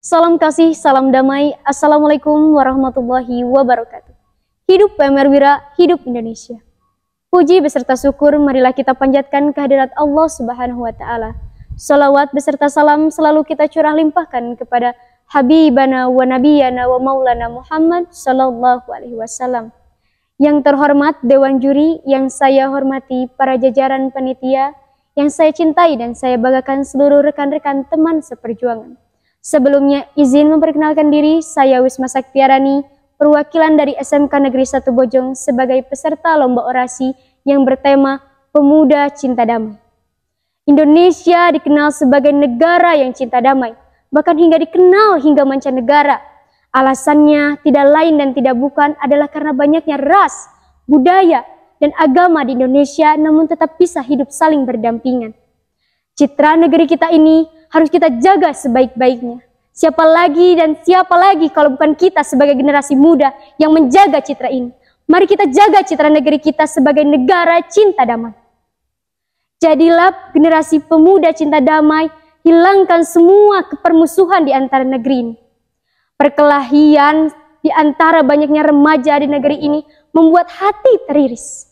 Salam kasih, salam damai. Assalamualaikum warahmatullahi wabarakatuh. Hidup PMR Wira, hidup Indonesia. Puji beserta syukur marilah kita panjatkan kehadirat Allah Subhanahu wa taala. Salawat beserta salam selalu kita curah limpahkan kepada Habibana wa Nabiyana wa Maulana Muhammad sallallahu alaihi wasallam. Yang terhormat Dewan Juri, yang saya hormati para jajaran panitia, yang saya cintai dan saya banggakan seluruh rekan-rekan teman seperjuangan Sebelumnya, izin memperkenalkan diri, saya Wisma Saktiarani, perwakilan dari SMK Negeri 1 Bojong sebagai peserta lomba orasi yang bertema Pemuda Cinta Damai. Indonesia dikenal sebagai negara yang cinta damai, bahkan hingga dikenal hingga mancanegara. Alasannya tidak lain dan tidak bukan adalah karena banyaknya ras, budaya, dan agama di Indonesia namun tetap bisa hidup saling berdampingan. Citra negeri kita ini harus kita jaga sebaik-baiknya. Siapa lagi dan siapa lagi kalau bukan kita sebagai generasi muda yang menjaga citra ini. Mari kita jaga citra negeri kita sebagai negara cinta damai. Jadilah generasi pemuda cinta damai, hilangkan semua kepermusuhan di antara negeri ini. Perkelahian di antara banyaknya remaja di negeri ini membuat hati teriris.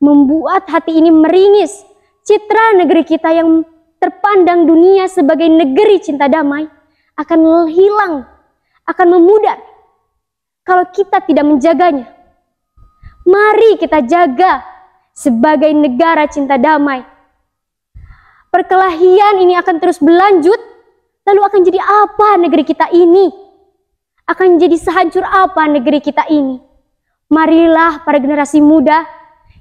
Membuat hati ini meringis. Citra negeri kita yang terpandang dunia sebagai negeri cinta damai akan hilang, akan memudar kalau kita tidak menjaganya. Mari kita jaga sebagai negara cinta damai. Perkelahian ini akan terus berlanjut, lalu akan jadi apa negeri kita ini? Akan jadi sehancur apa negeri kita ini? Marilah para generasi muda,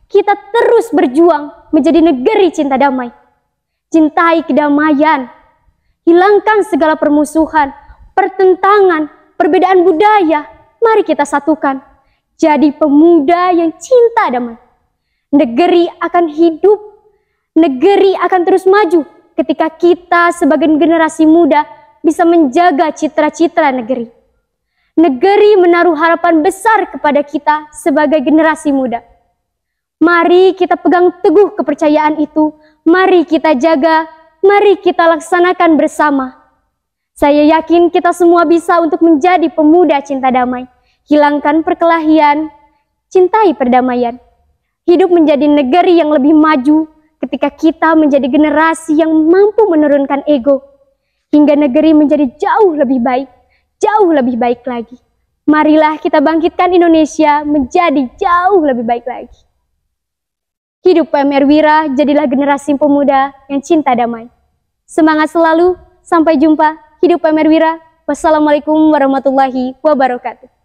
kita terus berjuang menjadi negeri cinta damai cintai kedamaian, hilangkan segala permusuhan, pertentangan, perbedaan budaya. Mari kita satukan, jadi pemuda yang cinta damai. Negeri akan hidup, negeri akan terus maju ketika kita sebagai generasi muda bisa menjaga citra-citra negeri. Negeri menaruh harapan besar kepada kita sebagai generasi muda. Mari kita pegang teguh kepercayaan itu, mari kita jaga, mari kita laksanakan bersama. Saya yakin kita semua bisa untuk menjadi pemuda cinta damai. Hilangkan perkelahian, cintai perdamaian. Hidup menjadi negeri yang lebih maju ketika kita menjadi generasi yang mampu menurunkan ego. Hingga negeri menjadi jauh lebih baik, jauh lebih baik lagi. Marilah kita bangkitkan Indonesia menjadi jauh lebih baik lagi. Hidup PMR Wira, jadilah generasi pemuda yang cinta damai. Semangat selalu, sampai jumpa. Hidup PMR Wira. Wassalamualaikum warahmatullahi wabarakatuh.